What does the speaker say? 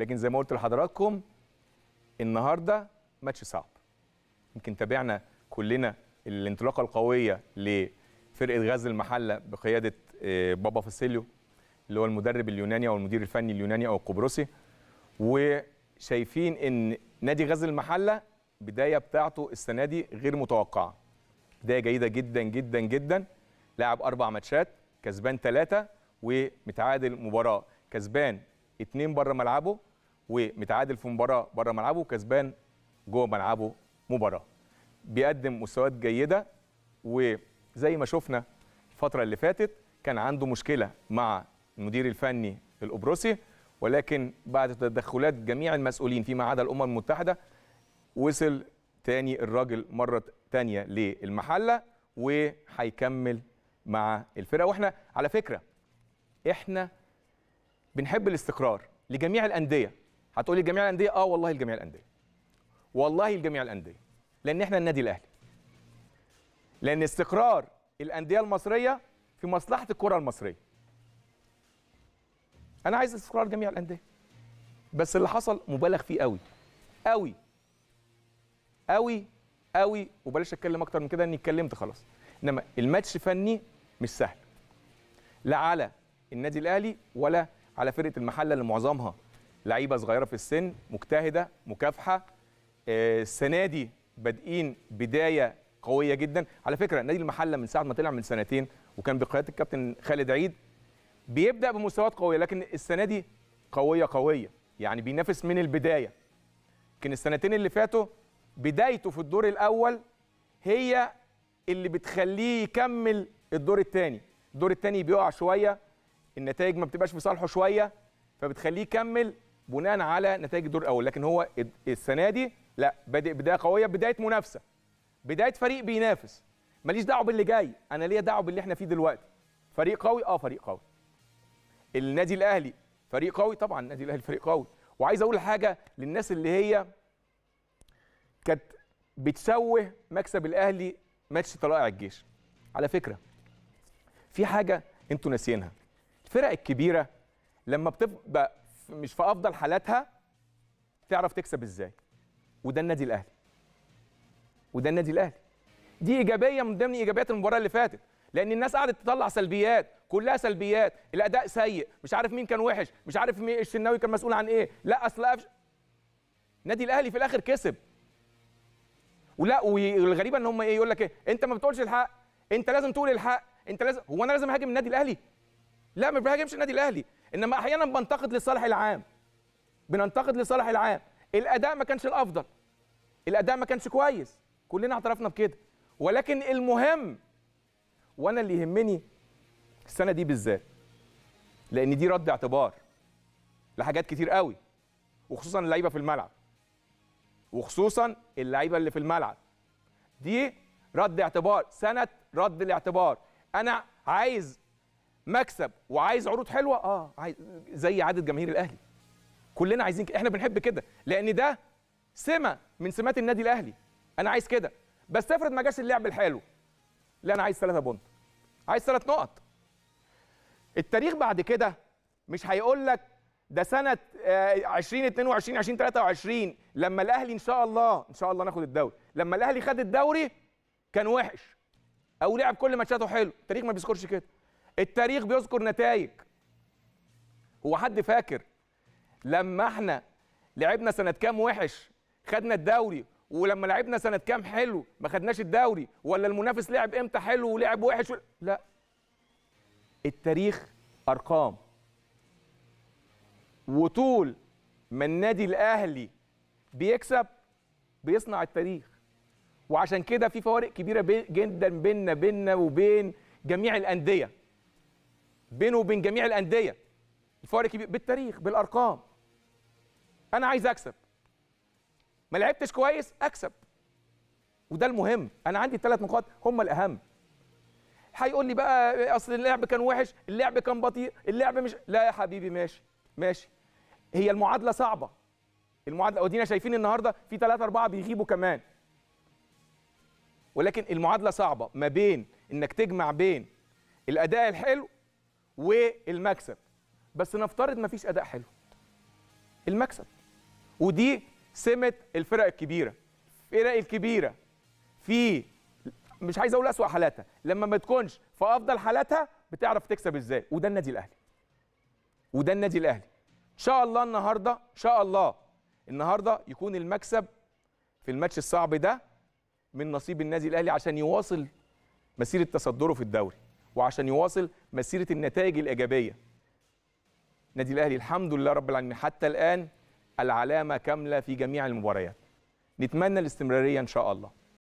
لكن زي ما قلت لحضراتكم النهارده ماتش صعب يمكن تابعنا كلنا الانطلاقه القويه لفرقه غزل المحله بقياده آه، بابا فاسيليو اللي هو المدرب اليوناني او المدير الفني اليوناني او القبرصي وشايفين ان نادي غزل المحله بدايه بتاعته السنه دي غير متوقعه بدايه جيده جدا جدا جدا لعب اربع ماتشات كسبان ثلاثه ومتعادل مباراه كسبان اثنين بره ملعبه ومتعادل في مباراه بره ملعبه وكسبان جوه ملعبه مباراه بيقدم مستويات جيده وزي ما شفنا الفتره اللي فاتت كان عنده مشكله مع المدير الفني القبرصي ولكن بعد تدخلات جميع المسؤولين فيما عدا الامم المتحده وصل تاني الراجل مره تانيه للمحله وهيكمل مع الفرقه واحنا على فكره احنا بنحب الاستقرار لجميع الانديه هتقولي جميع الانديه اه والله الجميع الانديه والله الجميع الانديه لان احنا النادي الاهلي لان استقرار الانديه المصريه في مصلحه الكره المصريه انا عايز استقرار جميع الانديه بس اللي حصل مبالغ فيه قوي قوي قوي قوي وبلاش اتكلم اكتر من كده اني اتكلمت خلاص انما الماتش فني مش سهل لا على النادي الاهلي ولا على فرقه المحله اللي معظمها لعيبه صغيره في السن مجتهده مكافحه آه، السنه دي بادئين بدايه قويه جدا على فكره نادي المحله من ساعه ما طلع من سنتين وكان بقياده الكابتن خالد عيد بيبدا بمستويات قويه لكن السنه دي قويه قويه يعني بينافس من البدايه لكن السنتين اللي فاتوا بدايته في الدور الاول هي اللي بتخليه يكمل الدور الثاني الدور الثاني بيقع شويه النتائج ما بتبقاش في صالحه شويه فبتخليه يكمل بناء على نتائج الدور الاول لكن هو السنه دي لا بادئ بدايه قويه بدايه منافسه بدايه فريق بينافس ماليش دعوه باللي جاي انا ليا دعوه باللي احنا فيه دلوقتي فريق قوي اه فريق قوي النادي الاهلي فريق قوي طبعا النادي الاهلي فريق قوي وعايز اقول حاجه للناس اللي هي كانت بتسوه مكسب الاهلي ماتش طلائع الجيش على فكره في حاجه انتوا ناسيينها الفرق الكبيره لما بتبقى مش في افضل حالاتها تعرف تكسب ازاي وده النادي الاهلي وده النادي الاهلي دي ايجابيه من ضمن ايجابيات المباراه اللي فاتت لان الناس قعدت تطلع سلبيات كلها سلبيات الاداء سيء مش عارف مين كان وحش مش عارف مين الشناوي كان مسؤول عن ايه لا اصل قفش النادي الاهلي في الاخر كسب ولا والغريبه ان هم ايه يقول لك ايه انت ما بتقولش الحق انت لازم تقول الحق انت لازم هو انا لازم اهاجم النادي الاهلي لا ما بهاجمش النادي الاهلي انما احيانا بنتقد للصالح العام بننتقد للصالح العام الاداء ما كانش الافضل الاداء ما كانش كويس كلنا اعترفنا بكده ولكن المهم وانا اللي يهمني السنه دي بالذات لان دي رد اعتبار لحاجات كتير قوي وخصوصا اللعيبه في الملعب وخصوصا اللعيبه اللي في الملعب دي رد اعتبار سنه رد الاعتبار انا عايز مكسب وعايز عروض حلوه اه عايز زي عاده جماهير الاهلي كلنا عايزين كده احنا بنحب كده لان ده سمه من سمات النادي الاهلي انا عايز كده بس افرض ما جاش اللعب الحلو لا انا عايز ثلاثه بونت عايز ثلاث نقط التاريخ بعد كده مش هيقول لك ده سنه 2022 آه، 2023 لما الاهلي ان شاء الله ان شاء الله ناخد الدوري لما الاهلي خد الدوري كان وحش او لعب كل ماتشاته حلو التاريخ ما بيذكرش كده التاريخ بيذكر نتائج هو حد فاكر لما احنا لعبنا سنه كام وحش خدنا الدوري ولما لعبنا سنه كام حلو ما خدناش الدوري ولا المنافس لعب امتى حلو ولعب وحش ولا لا التاريخ ارقام وطول ما النادي الاهلي بيكسب بيصنع التاريخ وعشان كده في فوارق كبيره جدا بيننا بيننا وبين جميع الانديه بينه وبين جميع الانديه الفرق كبير بالتاريخ بالارقام انا عايز اكسب ما لعبتش كويس اكسب وده المهم انا عندي ثلاث نقاط هم الاهم هيقول لي بقى اصل اللعب كان وحش اللعب كان بطيء اللعب مش لا يا حبيبي ماشي ماشي هي المعادله صعبه المعادله ودينا شايفين النهارده في ثلاثة أربعة بيغيبوا كمان ولكن المعادله صعبه ما بين انك تجمع بين الاداء الحلو والمكسب بس نفترض مفيش اداء حلو المكسب ودي سمه الفرق الكبيره الفرق الكبيره في مش عايز اقول اسوء حالاتها لما ما تكونش في افضل حالاتها بتعرف تكسب ازاي وده النادي الاهلي وده النادي الاهلي ان شاء الله النهارده ان شاء الله النهارده يكون المكسب في الماتش الصعب ده من نصيب النادي الاهلي عشان يواصل مسيره تصدره في الدوري وعشان يواصل مسيره النتائج الايجابيه. نادي الاهلي الحمد لله رب العالمين حتى الان العلامه كامله في جميع المباريات. نتمنى الاستمراريه ان شاء الله.